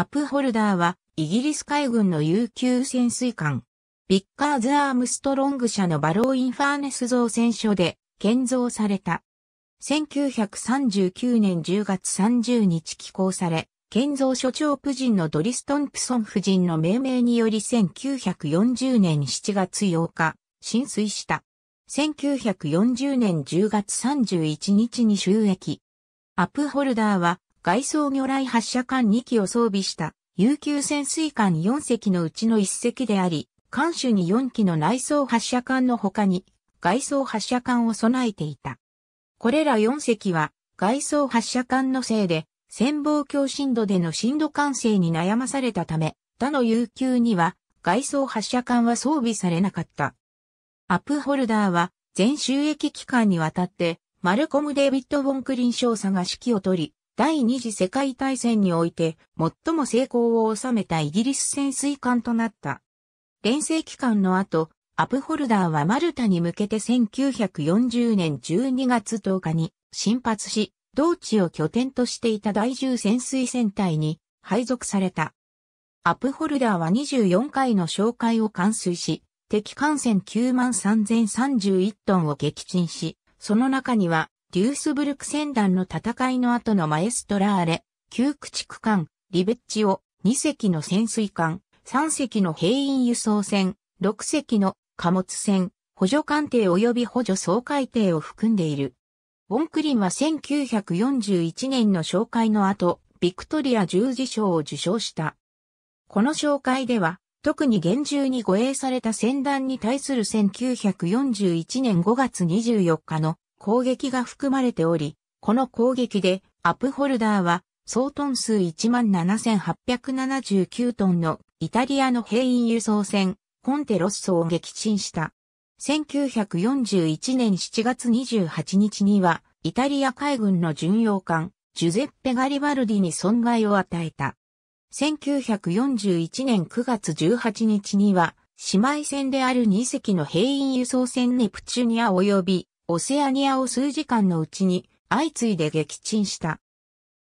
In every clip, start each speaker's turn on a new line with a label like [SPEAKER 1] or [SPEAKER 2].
[SPEAKER 1] アップホルダーは、イギリス海軍の有給潜水艦、ビッカーズ・アームストロング社のバロー・インファーネス造船所で建造された。1939年10月30日寄港され、建造所長夫人のドリス・トンプソン夫人の命名により1940年7月8日、浸水した。1940年10月31日に収益。アップホルダーは外装魚雷発射艦2機を装備した有給潜水艦4隻のうちの1隻であり、艦首に4機の内装発射艦の他に外装発射艦を備えていた。これら4隻は外装発射艦のせいで潜望鏡深度での深度管制に悩まされたため、他の有給には外装発射艦は装備されなかった。アップホルダーは全収益期間にわたってマルコム・デイビッド・ボォンクリン少佐が指揮を取り、第二次世界大戦において最も成功を収めたイギリス潜水艦となった。連征期間の後、アプホルダーはマルタに向けて1940年12月10日に進発し、同地を拠点としていた第10潜水船隊に配属された。アップホルダーは24回の哨戒を完遂し、敵艦船9万3031トンを撃沈し、その中にはデュースブルク戦団の戦いの後のマエストラーレ、旧駆逐艦、リベッチを2隻の潜水艦、3隻の兵員輸送船、6隻の貨物船、補助艦艇及び補助総海艇を含んでいる。ボンクリンは1941年の紹介の後、ビクトリア十字章を受賞した。この紹介では、特に厳重に護衛された戦団に対する1941年5月24日の攻撃が含まれており、この攻撃でアップホルダーは総トン数17,879トンのイタリアの兵員輸送船コンテロッソを撃沈した。1941年7月28日にはイタリア海軍の巡洋艦ジュゼッペ・ガリバルディに損害を与えた。1941年9月18日には姉妹船である2隻の兵員輸送船ネプチュニア及びオセアニアを数時間のうちに相次いで撃沈した。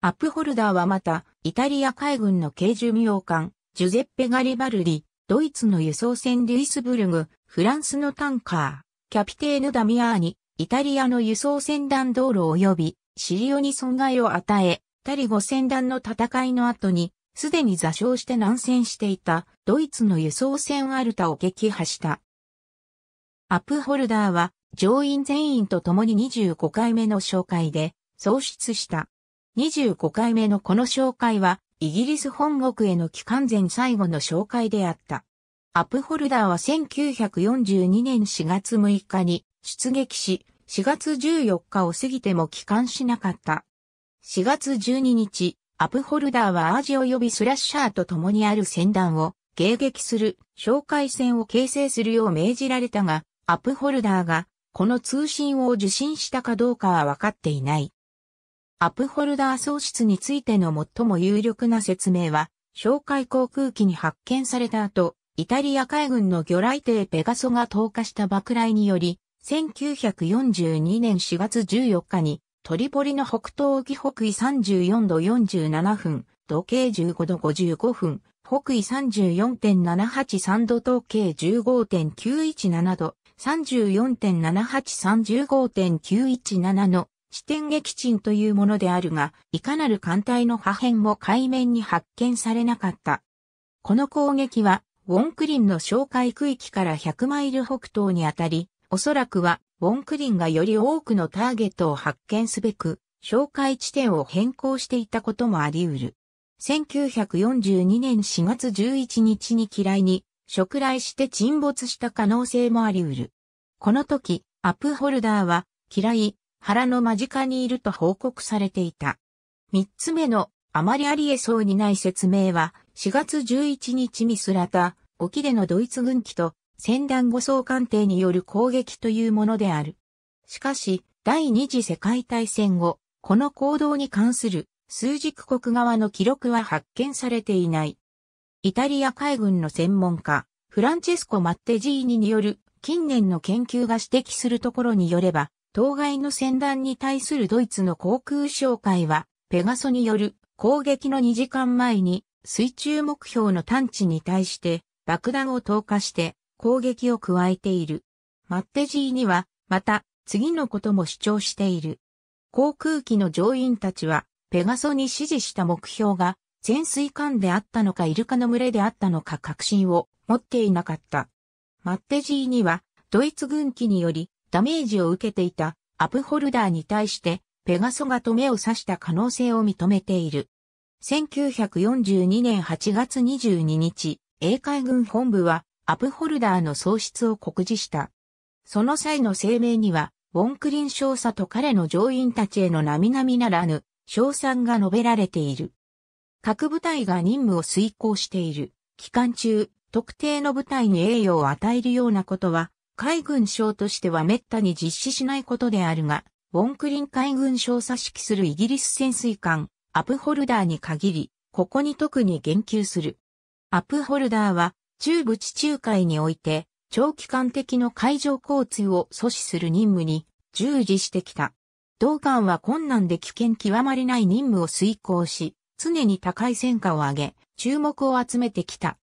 [SPEAKER 1] アップホルダーはまた、イタリア海軍の軽巡洋艦、ジュゼッペ・ガリバルリ、ドイツの輸送船ルイスブルグ、フランスのタンカー、キャピテーヌ・ダミアーニ、イタリアの輸送船弾道路及び、シリオに損害を与え、タリゴ船団の戦いの後に、すでに座礁して南戦していたドイツの輸送船アルタを撃破した。アップホルダーは上院全員と共に25回目の紹介で創出した。25回目のこの紹介は、イギリス本国への帰還前最後の紹介であった。アップホルダーは1942年4月6日に出撃し、4月14日を過ぎても帰還しなかった。4月12日、アップホルダーはアージ及びスラッシャーと共にある船団を迎撃する、哨戒戦を形成するよう命じられたが、アップホルダーがこの通信を受信したかどうかは分かっていない。アップホルダー喪失についての最も有力な説明は、哨戒航空機に発見された後、イタリア海軍の魚雷艇ペガソが投下した爆雷により、1942年4月14日に、トリポリの北東沖北緯34度47分、時計15度55分、北緯34.783度東計15.917度、34.78315.917の視点撃沈というものであるが、いかなる艦隊の破片も海面に発見されなかった。この攻撃は、ウォンクリンの哨戒区域から100マイル北東にあたり、おそらくは、ウォンクリンがより多くのターゲットを発見すべく、哨戒地点を変更していたこともあり得る。1942年4月11日に嫌いに触来して沈没した可能性もあり得る。この時、アップホルダーは、嫌い、腹の間近にいると報告されていた。三つ目の、あまりありえそうにない説明は、4月11日ミスラタ、沖でのドイツ軍機と、戦団護送艦艇による攻撃というものである。しかし、第二次世界大戦後、この行動に関する数軸国側の記録は発見されていない。イタリア海軍の専門家、フランチェスコ・マッテジーニによる近年の研究が指摘するところによれば、当該の船団に対するドイツの航空紹介は、ペガソによる攻撃の2時間前に水中目標の探知に対して爆弾を投下して攻撃を加えている。マッテジーニは、また、次のことも主張している。航空機の乗員たちは、ペガソに指示した目標が潜水艦であったのかイルカの群れであったのか確信を持っていなかった。マッテジーには、ドイツ軍機によりダメージを受けていたアプホルダーに対して、ペガソがと目を刺した可能性を認めている。1942年8月22日、英海軍本部は、アプホルダーの喪失を告示した。その際の声明には、ウォンクリン少佐と彼の乗員たちへの並々ならぬ、賞賛が述べられている。各部隊が任務を遂行している期間中、特定の部隊に栄誉を与えるようなことは、海軍省としては滅多に実施しないことであるが、ウォンクリン海軍省差しするイギリス潜水艦、アプホルダーに限り、ここに特に言及する。アプホルダーは、中部地中海において、長期間的の海上交通を阻止する任務に従事してきた。同艦は困難で危険極まりない任務を遂行し、常に高い戦果を上げ、注目を集めてきた。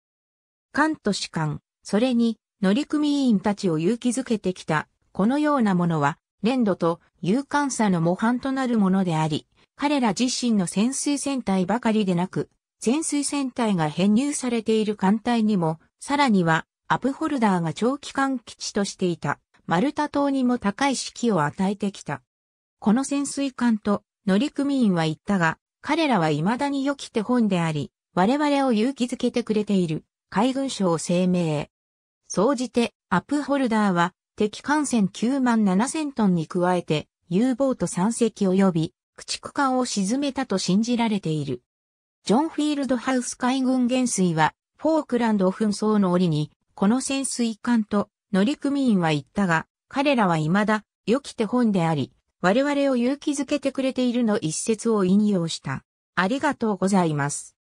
[SPEAKER 1] 艦と士官、それに乗組員たちを勇気づけてきた、このようなものは、連度と勇敢さの模範となるものであり、彼ら自身の潜水船隊ばかりでなく、潜水船隊が編入されている艦隊にも、さらには、アプホルダーが長期間基地としていた、マルタ島にも高い士気を与えてきた。この潜水艦と乗組員は言ったが、彼らは未だに良き手本であり、我々を勇気づけてくれている、海軍省声明。総じて、アップホルダーは、敵艦船9万7千トンに加えて、U ボート3隻及び、駆逐艦を沈めたと信じられている。ジョン・フィールドハウス海軍元帥は、フォークランド紛争の折に、この潜水艦と乗組員は言ったが、彼らは未だ良き手本であり、我々を勇気づけてくれているの一節を引用した。ありがとうございます。